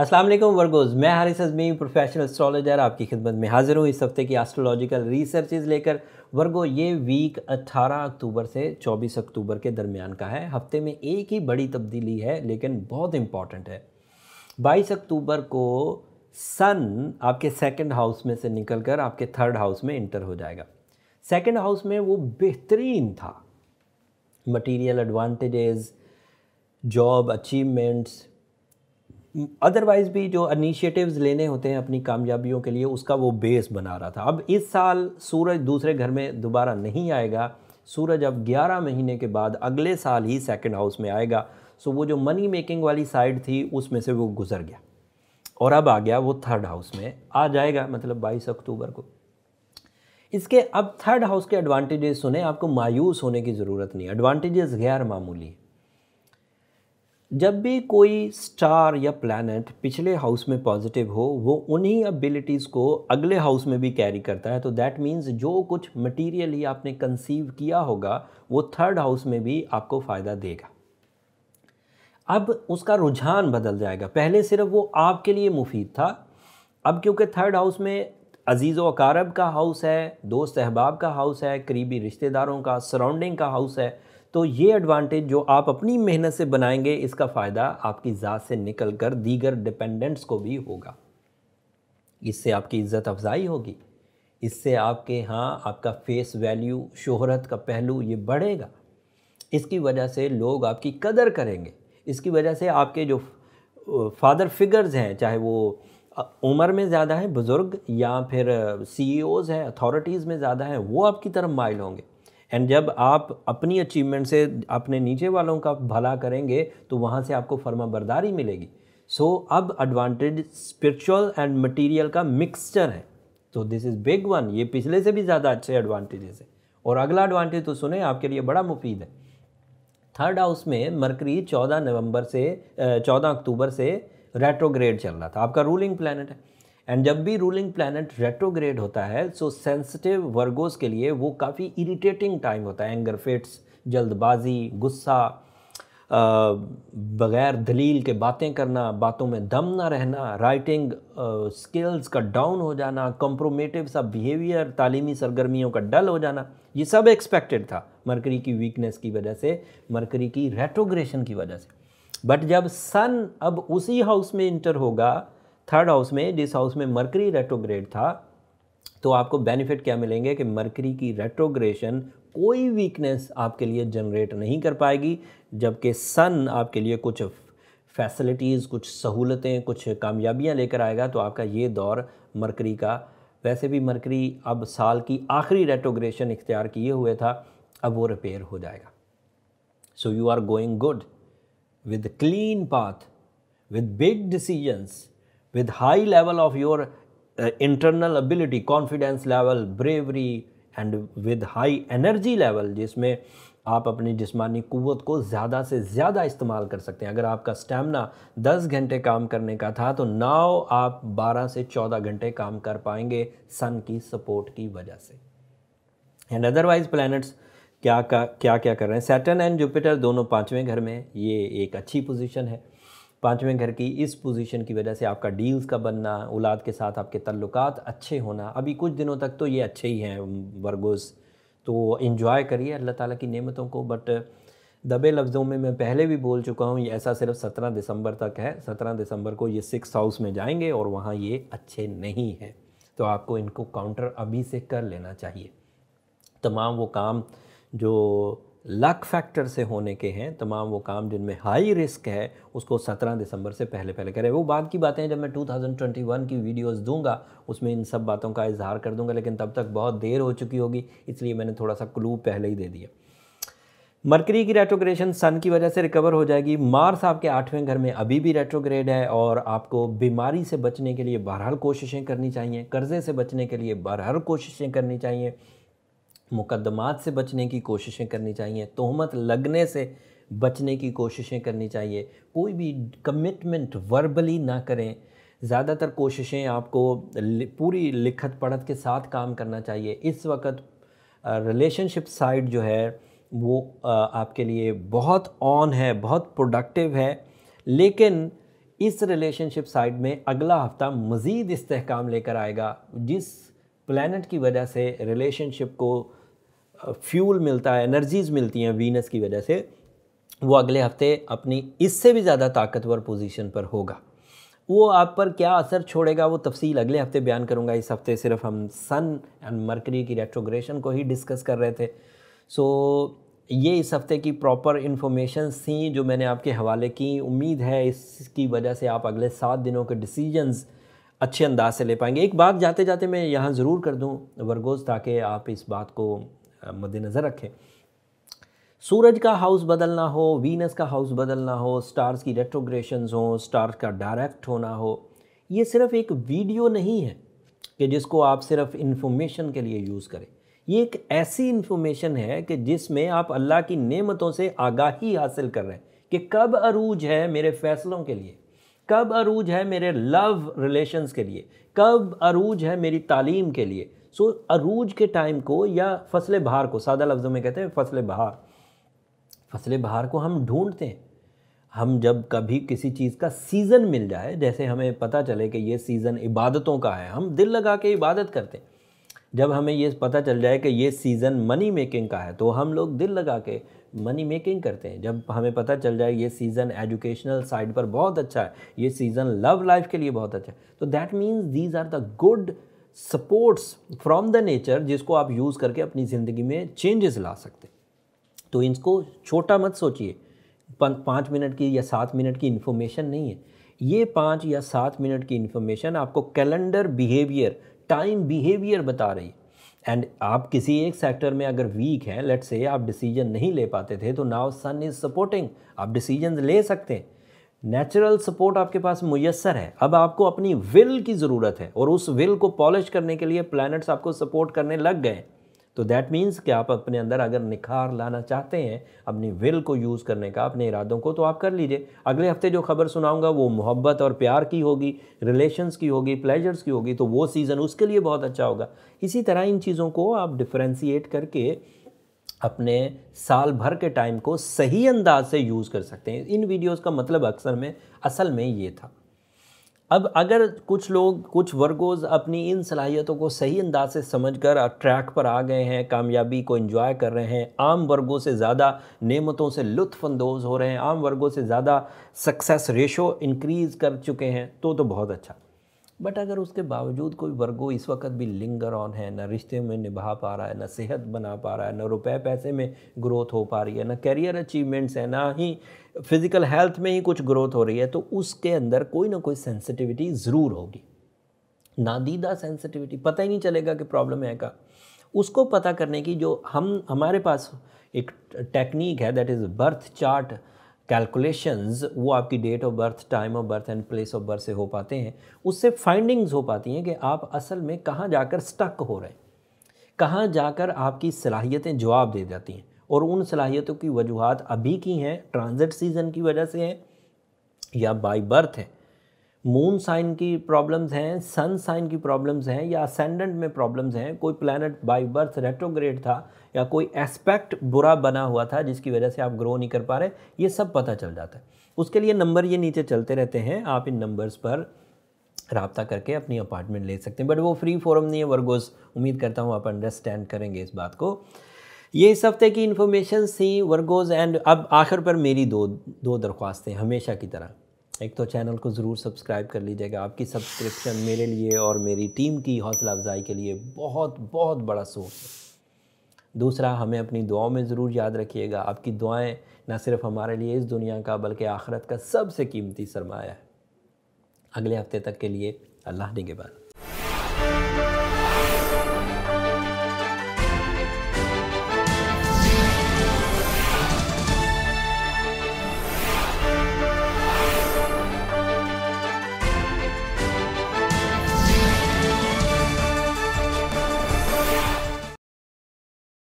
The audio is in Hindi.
अस्सलाम वालेकुम वर्गोज़ मैं हारिस अजमी प्रोफेशनल एस्ट्रोलॉजर आपकी खिदमत में हाज़िर हूँ इस हफ्ते की एस्ट्रोलॉजिकल रिसर्चेज लेकर वर्गो ये वीक 18 अक्टूबर से 24 अक्टूबर के दरमियान का है हफ्ते में एक ही बड़ी तब्दीली है लेकिन बहुत इम्पॉर्टेंट है 22 अक्टूबर को सन आपके सेकेंड हाउस में से निकल कर आपके थर्ड हाउस में इंटर हो जाएगा सेकेंड हाउस में वो बेहतरीन था material advantages job achievements otherwise भी जो इनिशिएटिव्स लेने होते हैं अपनी कामयाबियों के लिए उसका वो बेस बना रहा था अब इस साल सूरज दूसरे घर में दोबारा नहीं आएगा सूरज अब 11 महीने के बाद अगले साल ही सेकंड हाउस में आएगा सो वो जो मनी मेकिंग वाली साइड थी उसमें से वो गुजर गया और अब आ गया वो थर्ड हाउस में आ जाएगा मतलब बाईस अक्टूबर को इसके अब थर्ड हाउस के एडवांटेजेस सुने आपको मायूस होने की ज़रूरत नहीं एडवांटेजेस गैर मामूली जब भी कोई स्टार या प्लानट पिछले हाउस में पॉजिटिव हो वो उन्हीं अबिलिटीज़ को अगले हाउस में भी कैरी करता है तो दैट मीन्स जो कुछ ही आपने कंसीव किया होगा वो थर्ड हाउस में भी आपको फ़ायदा देगा अब उसका रुझान बदल जाएगा पहले सिर्फ वो आपके लिए मुफीद था अब क्योंकि थर्ड हाउस में अजीज़ व अकारब का हाउस है दोस्त अहबाब का हाउस है करीबी रिश्तेदारों का सराउंडिंग का हाउस है तो ये एडवांटेज जो आप अपनी मेहनत से बनाएंगे इसका फ़ायदा आपकी ज़ात से निकल कर दीगर डिपेंडेंट्स को भी होगा इससे आपकी इज़्ज़त अफजाई होगी इससे आपके यहाँ आपका फेस वैल्यू शोहरत का पहलू ये बढ़ेगा इसकी वजह से लोग आपकी कदर करेंगे इसकी वजह से आपके जो फादर फिगर्स हैं चाहे वो उम्र में ज़्यादा हैं बुज़ुर्ग या फिर सीईओज़ e हैं अथॉरिटीज़ में ज़्यादा हैं वो आपकी तरफ माइल होंगे एंड जब आप अपनी अचीवमेंट से अपने नीचे वालों का भला करेंगे तो वहाँ से आपको फर्मा बरदारी मिलेगी सो so, अब एडवांटेज स्पिरिचुअल एंड मटेरियल का मिक्सचर है तो दिस इज़ बिग वन ये पिछले से भी ज़्यादा अच्छे एडवांटेजेस है और अगला एडवांटेज तो सुने आपके लिए बड़ा मुफीद है थर्ड हाउस में मरकरी चौदह नवंबर से चौदह अक्टूबर से रेट्रोग्रेड चल रहा था आपका रूलिंग प्लानट है एंड जब भी रूलिंग प्लानट रेट्रोग्रेड होता है सो सेंसिटिव वर्गोज़ के लिए वो काफ़ी इरीटेटिंग टाइम होता है एंगर फिट्स जल्दबाजी गुस्सा बग़ैर दलील के बातें करना बातों में दम ना रहना राइटिंग स्किल्स का डाउन हो जाना कंप्रोमेटिव सा बिहेवियर तालीमी सरगर्मियों का डल हो जाना ये सब एक्सपेक्टेड था मरकरी की वीकनेस की वजह से मरकरी की रेट्रोग्रेशन की वजह से बट जब सन अब उसी हाउस में इंटर होगा थर्ड हाउस में जिस हाउस में मरकरी रेट्रोग्रेड था तो आपको बेनिफिट क्या मिलेंगे कि मरकरी की रेट्रोग्रेशन कोई वीकनेस आपके लिए जनरेट नहीं कर पाएगी जबकि सन आपके लिए कुछ फैसिलिटीज़ कुछ सहूलतें कुछ कामयाबियां लेकर आएगा तो आपका ये दौर मरकरी का वैसे भी मरकरी अब साल की आखिरी रेट्रोग्रेशन इख्तियार किए हुए था अब वो रिपेयर हो जाएगा so you are going good with clean path with big decisions with high level of your uh, internal ability confidence level bravery and with high energy level जिसमें आप अपनी जिसमानी क़वत को ज़्यादा से ज़्यादा इस्तेमाल कर सकते हैं अगर आपका स्टेमिना 10 घंटे काम करने का था तो नाव आप 12 से 14 घंटे काम कर पाएंगे सन की सपोर्ट की वजह से एंड अदरवाइज प्लैनेट्स क्या क्या क्या क्या कर रहे हैं सैटर्न एंड जुपिटर दोनों पाँचवें घर में ये एक अच्छी पोजीशन है पाँचवें घर की इस पोजीशन की वजह से आपका डील्स का बनना औलाद के साथ आपके तल्लुक अच्छे होना अभी कुछ दिनों तक तो ये अच्छे ही हैं वर्गोस तो इन्जॉय करिए अल्लाह ताला की नेमतों को बट दबे लफ्ज़ों में मैं पहले भी बोल चुका हूँ ये ऐसा सिर्फ सत्रह दिसंबर तक है सत्रह दिसंबर को ये सिक्स हाउस में जाएंगे और वहाँ ये अच्छे नहीं हैं तो आपको इनको काउंटर अभी से कर लेना चाहिए तमाम वो काम जो लक फैक्टर से होने के हैं तमाम वो काम जिनमें हाई रिस्क है उसको 17 दिसंबर से पहले पहले करें वो बाद की बातें जब मैं 2021 की वीडियोस दूंगा उसमें इन सब बातों का इजहार कर दूंगा लेकिन तब तक बहुत देर हो चुकी होगी इसलिए मैंने थोड़ा सा क्लू पहले ही दे दिया मरकरी की रेट्रोग्रेशन सन की वजह से रिकवर हो जाएगी मार्स आपके आठवें घर में अभी भी रेट्रोग्रेड है और आपको बीमारी से बचने के लिए बहरहाल कोशिशें करनी चाहिए कर्जे से बचने के लिए बहरहाल कोशिशें करनी चाहिए मुकदमात से बचने की कोशिशें करनी चाहिए तोहमत लगने से बचने की कोशिशें करनी चाहिए कोई भी कमिटमेंट वर्बली ना करें ज़्यादातर कोशिशें आपको पूरी लिखत पढ़त के साथ काम करना चाहिए इस वक्त रिलेशनशिप साइड जो है वो आपके लिए बहुत ऑन है बहुत प्रोडक्टिव है लेकिन इस रिलेशनशिप साइड में अगला हफ्ता मज़ीद इस्तेकाम लेकर आएगा जिस प्लानट की वजह से रिलेशनशिप को फ्यूल मिलता है एनर्जीज़ मिलती हैं वीनस की वजह से वो अगले हफ्ते अपनी इससे भी ज़्यादा ताकतवर पोजीशन पर होगा वो आप पर क्या असर छोड़ेगा वो तफसील अगले हफ्ते बयान करूँगा इस हफ्ते सिर्फ हम सन एंड मरकरी की रेट्रोग्रेशन को ही डिस्कस कर रहे थे सो ये इस हफ्ते की प्रॉपर इन्फॉर्मेशन थी जो मैंने आपके हवाले की उम्मीद है इसकी वजह से आप अगले सात दिनों के डिसीजंस अच्छे अंदाज से ले पाएंगे एक बात जाते जाते मैं यहाँ ज़रूर कर दूँ वर्गोज़ ताकि आप इस बात को मद्देनज़र रखें सूरज का हाउस बदलना हो वीनस का हाउस बदलना हो स्टार्स की रेट्रोग्रेशन हो स्टार्स का डायरेक्ट होना हो ये सिर्फ एक वीडियो नहीं है कि जिसको आप सिर्फ इन्फॉर्मेशन के लिए यूज़ करें ये एक ऐसी इन्फॉर्मेशन है कि जिसमें आप अल्लाह की नेमतों से आगाही हासिल कर रहे हैं कि कब अरूज है मेरे फ़ैसलों के लिए कब अरूज है मेरे लव रिलेशंस के लिए कब अरूज है मेरी तालीम के लिए सो अरूज के टाइम को या फसल बहार को सादा लफ्ज़ों में कहते हैं फसल बहार फसल बहार को हम ढूंढते हैं हम जब कभी किसी चीज़ का सीज़न मिल जाए जैसे हमें पता चले कि ये सीज़न इबादतों का है हम दिल लगा के इबादत करते हैं जब हमें ये पता चल जाए कि ये सीज़न मनी मेकिंग का है तो हम लोग दिल लगा के मनी मेकिंग करते हैं जब हमें पता चल जाए ये सीज़न एजुकेशनल साइड पर बहुत अच्छा है ये सीज़न लव लाइफ के लिए बहुत अच्छा है तो that means these are the good supports from the nature जिसको आप यूज़ करके अपनी ज़िंदगी में चेंजेस ला सकते तो इनको छोटा मत सोचिए पाँच मिनट की या सात मिनट की इन्फॉर्मेशन नहीं है ये पाँच या सात मिनट की इन्फॉर्मेशन आपको कैलेंडर बिहेवियर टाइम बिहेवियर बता रही है एंड आप किसी एक सेक्टर में अगर वीक हैं लेट से आप डिसीजन नहीं ले पाते थे तो नाउ सन इज़ सपोर्टिंग आप डिसीजन ले सकते हैं नेचुरल सपोर्ट आपके पास मुयसर है अब आपको अपनी विल की ज़रूरत है और उस विल को पॉलिश करने के लिए प्लैनेट्स आपको सपोर्ट करने लग गए तो दैट मीन्स कि आप अपने अंदर अगर निखार लाना चाहते हैं अपनी विल को यूज़ करने का अपने इरादों को तो आप कर लीजिए अगले हफ्ते जो खबर सुनाऊंगा वो मोहब्बत और प्यार की होगी रिलेशंस की होगी प्लेजर्स की होगी तो वो सीज़न उसके लिए बहुत अच्छा होगा इसी तरह इन चीज़ों को आप डिफ्रेंसीट करके अपने साल भर के टाइम को सही अंदाज से यूज़ कर सकते हैं इन वीडियोस का मतलब अक्सर में असल में ये था अब अगर कुछ लोग कुछ वर्गोज अपनी इन सलाहियतों को सही अंदाज से समझ कर ट्रैक पर आ गए हैं कामयाबी को इंजॉय कर रहे हैं आम वर्गों से ज़्यादा नेमतों से लुत्फानंदोज़ हो रहे हैं आम वर्गों से ज़्यादा सक्सेस रेशो इनक्रीज़ कर चुके हैं तो तो बहुत अच्छा बट अगर उसके बावजूद कोई वर्गो इस वक्त भी लिंगर ऑन है ना रिश्ते में निभा पा रहा है ना सेहत बना पा रहा है ना रुपए पैसे में ग्रोथ हो पा रही है ना करियर अचीवमेंट्स है ना ही फिज़िकल हेल्थ में ही कुछ ग्रोथ हो रही है तो उसके अंदर कोई ना कोई सेंसिटिविटी ज़रूर होगी नादीदा सेंसिटिविटी पता ही नहीं चलेगा कि प्रॉब्लम है का उसको पता करने की जो हम हमारे पास एक टेक्निक है that is birth chart calculations वो आपकी date of birth time of birth and place of birth से हो पाते हैं उससे फाइंडिंग्स हो पाती हैं कि आप असल में कहाँ जाकर स्टक हो रहे हैं कहाँ जाकर आपकी सलाहियतें जवाब दे जाती हैं और उन सलाहियतों की वजूहत अभी की हैं ट्रांजिट सीज़न की वजह से हैं या बाई बर्थ हैं मून साइन की प्रॉब्लम्स हैं सन साइन की प्रॉब्लम्स हैं या असेंडेंट में प्रॉब्लम्स हैं कोई प्लानट बाई बर्थ रेट्रोग्रेड था या कोई एस्पेक्ट बुरा बना हुआ था जिसकी वजह से आप ग्रो नहीं कर पा रहे ये सब पता चल जाता है उसके लिए नंबर ये नीचे चलते रहते हैं आप इन नंबर्स पर रबता करके अपनी अपार्टमेंट ले सकते हैं बट वो फ्री फॉरम नहीं है वर्गोज़ उम्मीद करता हूँ आप अंडरस्टैंड करेंगे इस बात को ये इस हफ्ते की इन्फॉर्मेशन थी वर्गोज़ एंड अब आखिर पर मेरी दो दो दरख्वास्तें हमेशा की तरह एक तो चैनल को ज़रूर सब्सक्राइब कर लीजिएगा आपकी सब्सक्रिप्शन मेरे लिए और मेरी टीम की हौसला अफजाई के लिए बहुत बहुत बड़ा सोर्स है दूसरा हमें अपनी दुआओं में ज़रूर याद रखिएगा आपकी दुआएं ना सिर्फ हमारे लिए इस दुनिया का बल्कि आखरत का सबसे कीमती सरमाया है अगले हफ्ते तक के लिए अल्लाह बाद